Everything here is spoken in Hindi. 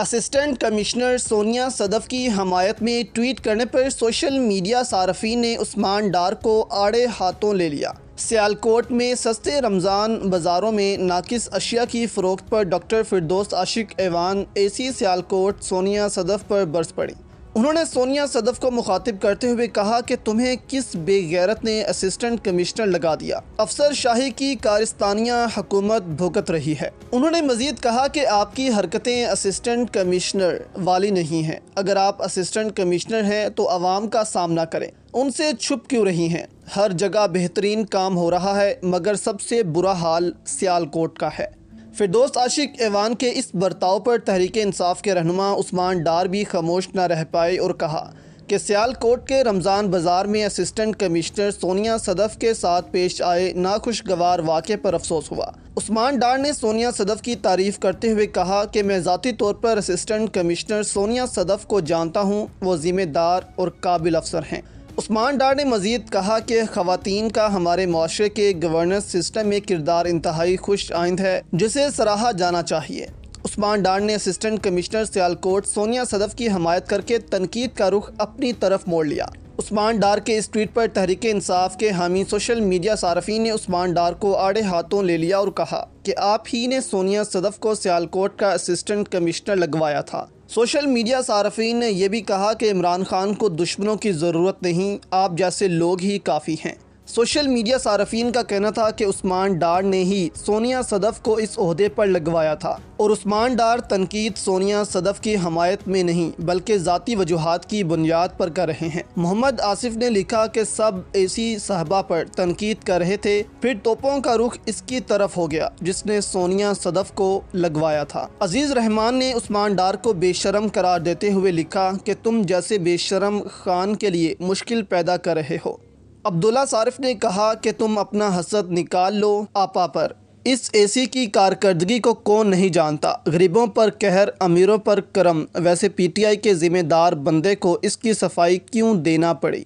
असिस्टेंट कमिश्नर सोनिया सदफ की हमायत में ट्वीट करने पर सोशल मीडिया सार्फिन ने उस्मान डार को आड़े हाथों ले लिया सियालकोट में सस्ते रमज़ान बाज़ारों में नाकिस अशिया की फ़रोख्त पर doctor Firdous Ashiq Awan A C Sialkot Sonia Sadaf पर बरस पड़ी उन्होंने सोनिया सदफ को मुखातिब करते हुए कहा कि तुम्हें किस बेगैरत ने असिस्टेंट कमिश्नर लगा दिया अफसर शाही की कारिस्तानिया हुकूमत भुगत रही है उन्होंने मजीद कहा कि आपकी हरकतें असिस्टेंट कमिश्नर वाली नहीं हैं अगर आप असिस्टेंट कमिश्नर हैं तो आवाम का सामना करें उनसे छुप क्यों रही हैं हर जगह बेहतरीन काम हो रहा है मगर सबसे बुरा हाल सियालकोट का है फिरदोस आशिक ऐवान के इस बर्ताव पर तहरीक इंसाफ के रहनुमा उस्मान डार भी खामोश न रह पाए और कहा कि सियालकोट के रमज़ान बाज़ार में असिस्टेंट कमिश्नर सोनिया सदफ के साथ पेश आए नाखुशगवार वाक़े पर अफसोस हुआ उस्मान डार ने सोनिया सदफ की तारीफ़ करते हुए कहा कि मैं ज़ाती तौर पर असिस्टेंट कमिश्नर सोनिया सदफ को जानता हूँ वो ज़िम्मेदार और काबिल अफसर हैं उस्मान डार ने मज़ीद कहा कि ख़वान का हमारे माशरे के गवर्नेंस सिस्टम में किरदार इंतहाई खुश आइंद है जिसे सराहा जाना चाहिए उस्मान डार ने असिस्टेंट कमिश्नर सियालकोट सोनिया सदफ की हमायत करके तनकीद का रुख अपनी तरफ मोड़ लिया उस्मान डार के इस ट्वीट पर तहरीक इंसाफ के हामी सोशल मीडिया सार्फी ने उस्मान डार को आड़े हाथों ले लिया और कहा कि आप ही ने सोनिया सदफ को सियालकोट का असिस्टेंट कमिश्नर लगवाया था सोशल मीडिया सार्फिन ने यह भी कहा कि इमरान खान को दुश्मनों की ज़रूरत नहीं आप जैसे लोग ही काफ़ी हैं सोशल मीडिया सार्फिन का कहना था कि उस्मान डार ने ही सोनिया सदफ को इस अहदे पर लगवाया था और उस्मान डार तनकीद सोनिया सदफ की हमायत में नहीं बल्कि ज़ाती वजूहत की बुनियाद पर कर रहे हैं मोहम्मद आसिफ ने लिखा कि सब ऐसी साहबा पर तनकीद कर रहे थे फिर तोपों का रुख इसकी तरफ हो गया जिसने सोनिया सदफ को लगवाया था अजीज़ रहमान ने उस्मान डार को बेशरम करार देते हुए लिखा कि तुम जैसे बेशरम खान के लिए मुश्किल पैदा कर रहे हो अब्दुल्ला सारिफ ने कहा कि तुम अपना हसद निकाल लो आपा पर इस एसी की कारकर्दगी को कौन नहीं जानता गरीबों पर कहर अमीरों पर करम वैसे पीटीआई के ज़िम्मेदार बंदे को इसकी सफाई क्यों देना पड़ी